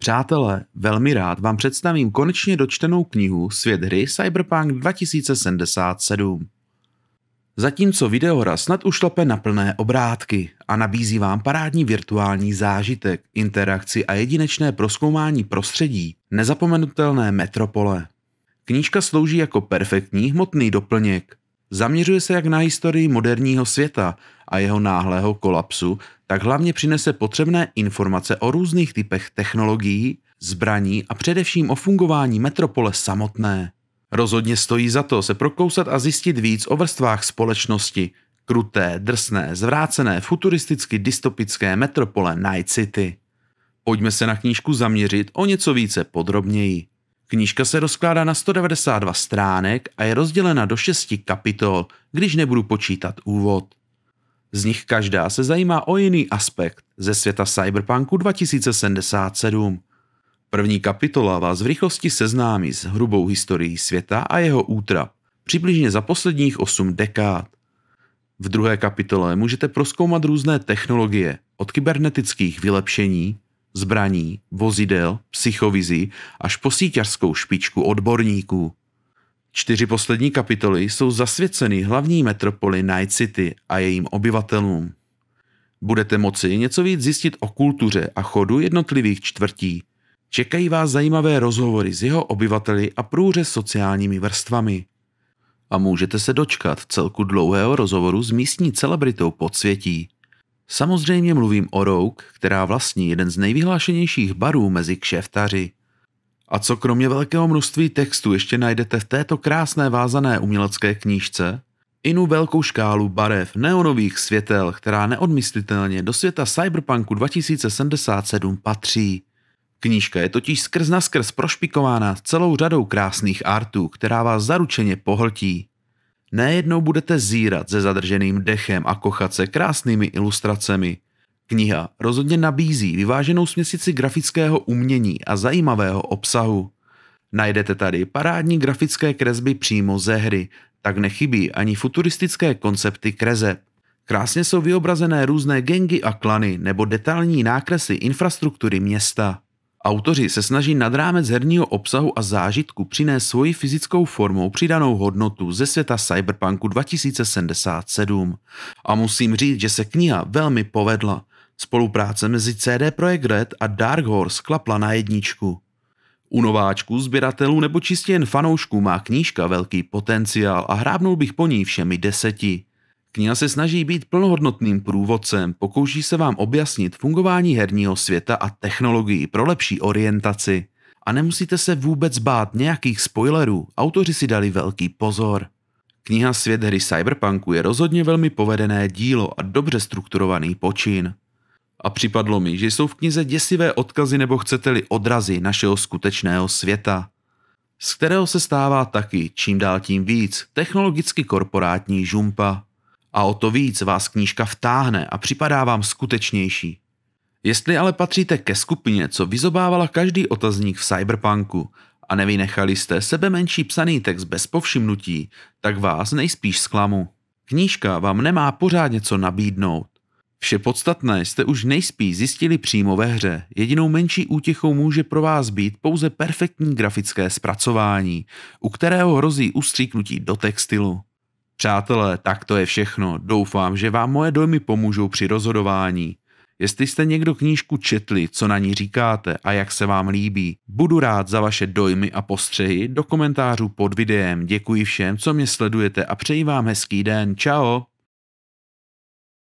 Přátelé, velmi rád vám představím konečně dočtenou knihu Svět hry Cyberpunk 2077. Zatímco videohra snad už šlape na plné obrátky a nabízí vám parádní virtuální zážitek, interakci a jedinečné proskoumání prostředí, nezapomenutelné metropole. Knížka slouží jako perfektní hmotný doplněk, Zaměřuje se jak na historii moderního světa a jeho náhlého kolapsu, tak hlavně přinese potřebné informace o různých typech technologií, zbraní a především o fungování metropole samotné. Rozhodně stojí za to se prokousat a zjistit víc o vrstvách společnosti, kruté, drsné, zvrácené, futuristicky dystopické metropole Night City. Pojďme se na knížku zaměřit o něco více podrobněji. Knížka se rozkládá na 192 stránek a je rozdělena do šesti kapitol, když nebudu počítat úvod. Z nich každá se zajímá o jiný aspekt ze světa Cyberpunku 2077. První kapitola vás v rychlosti seznámí s hrubou historií světa a jeho útrap, přibližně za posledních 8 dekád. V druhé kapitole můžete proskoumat různé technologie, od kybernetických vylepšení zbraní, vozidel, psychovizi až po síťařskou špičku odborníků. Čtyři poslední kapitoly jsou zasvěceny hlavní metropoli Night City a jejím obyvatelům. Budete moci něco víc zjistit o kultuře a chodu jednotlivých čtvrtí. Čekají vás zajímavé rozhovory s jeho obyvateli a průře sociálními vrstvami. A můžete se dočkat celku dlouhého rozhovoru s místní celebritou světí. Samozřejmě mluvím o Rogue, která vlastní jeden z nejvyhlášenějších barů mezi kšeftaři. A co kromě velkého množství textu ještě najdete v této krásné vázané umělecké knížce? Inu velkou škálu barev neonových světel, která neodmyslitelně do světa Cyberpunku 2077 patří. Knížka je totiž skrz naskrz prošpikována celou řadou krásných artů, která vás zaručeně pohltí. Nejednou budete zírat se zadrženým dechem a kochat se krásnými ilustracemi. Kniha rozhodně nabízí vyváženou směsici grafického umění a zajímavého obsahu. Najdete tady parádní grafické kresby přímo ze hry, tak nechybí ani futuristické koncepty kreze. Krásně jsou vyobrazené různé gengy a klany nebo detailní nákresy infrastruktury města. Autoři se snaží nad rámec herního obsahu a zážitku přinést svoji fyzickou formou přidanou hodnotu ze světa Cyberpunku 2077. A musím říct, že se kniha velmi povedla. Spolupráce mezi CD Projekt Red a Dark Horse klapla na jedničku. U nováčků, sběratelů nebo čistě jen fanoušků má knížka velký potenciál a hrábnul bych po ní všemi deseti. Kniha se snaží být plnohodnotným průvodcem, pokouší se vám objasnit fungování herního světa a technologií pro lepší orientaci. A nemusíte se vůbec bát nějakých spoilerů, autoři si dali velký pozor. Kniha Svět hry Cyberpunku je rozhodně velmi povedené dílo a dobře strukturovaný počin. A připadlo mi, že jsou v knize děsivé odkazy nebo chcete-li odrazy našeho skutečného světa, z kterého se stává taky čím dál tím víc technologicky korporátní žumpa a o to víc vás knížka vtáhne a připadá vám skutečnější. Jestli ale patříte ke skupině, co vyzobávala každý otazník v cyberpunku a nevynechali jste sebe menší psaný text bez povšimnutí, tak vás nejspíš zklamu. Knížka vám nemá pořád něco nabídnout. Vše podstatné jste už nejspíš zjistili přímo ve hře. Jedinou menší útěchou může pro vás být pouze perfektní grafické zpracování, u kterého hrozí ustříknutí do textilu. Přátelé, tak to je všechno. Doufám, že vám moje dojmy pomůžou při rozhodování. Jestli jste někdo knížku četli, co na ní říkáte a jak se vám líbí, budu rád za vaše dojmy a postřehy do komentářů pod videem. Děkuji všem, co mě sledujete a přeji vám hezký den. Ciao.